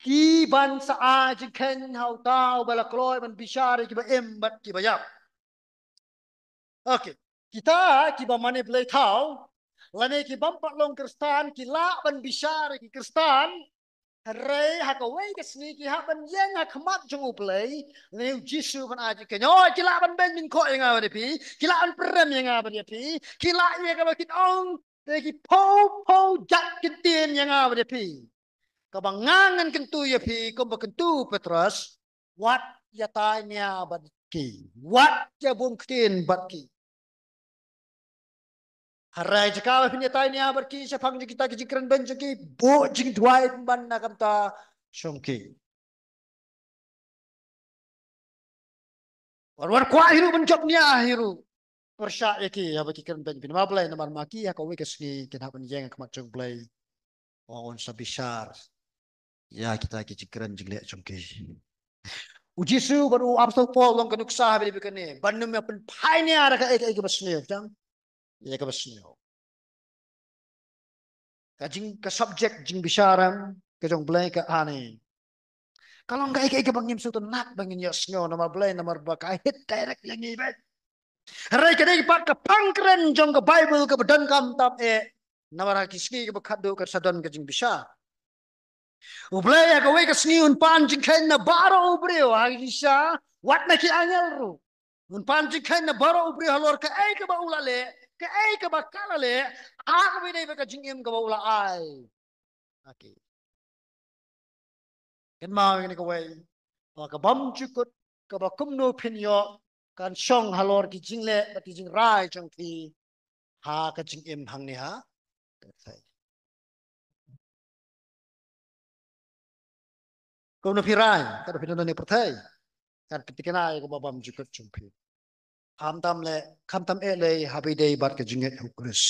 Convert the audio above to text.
Ki ban sa'a ken hau tau bala kloy ban bishari ki ba em bat yap. Okay. Kita ki ba mani play tau. Lani ki ba long kristan ki la ban bishari ki kristan. Rai hak away ke ki hak ban yang hak mat jung uplay. Lani jisu ban aji ken. Oh ki la ban ben min ko yang awa e depi. Ki la ban prem yang awa depi. Ki la yang awa kit ong. Lani ki po po jat kentin yang awa e depi kabangangan kentu ya pi ko bakentu petrus wat ya tanya bat ki wat ya bungkin bat ki harai jaka punya tanya bat ki sa pang kita ki jikran ben jiki bo jing duai ban na kamta songki war war kwa hiru ben jok nia hiru persa ya ki ya bat kiran ben bin mablai na mar maki ya ko wikas ki kenapa ni jeng kemacung blai Oh, on sabisar. bisa Ya kita kita keren jengle cungki. Ujisu baru apostol Paul long kanuk sah beri bikin ni. Bantu mereka pun pai ni arah ke ke ke jang. Ya ke besnya. Kajing ke subjek jing bisharam ke jong belai ke ane. Kalau enggak ike ike bangim suatu nak bangin ya senyo nomor belai nomor baka hit direct yang ibet. Rai kena ike pak ke pangkren jong ke bible ke bedan kam tap e. Eh, nomor haki ski ke bekat do ke sadon ke jing bisharam. O blaya ka wake us new and punch and can the bar over you, Aisha. What make it angel? When punch and can the bar over you, Lord, can ake about Ula le, can ake about Kalale, how we never got in go Ula I. Okay. Can my going to away? Or a bum chukut, kabakum no pinyo, kan shong halor ki jingle, but is in rai chung ki, ha ka ching im hang ni ha. That's right. ก็นพิรายก็นพินันนิพุทธการปฏิกนาอีกบ่บำจุกจุมพีคำทำเลยคำทำเอเลยฮับิเดย์บัดกจิงเงตฮุกฤษ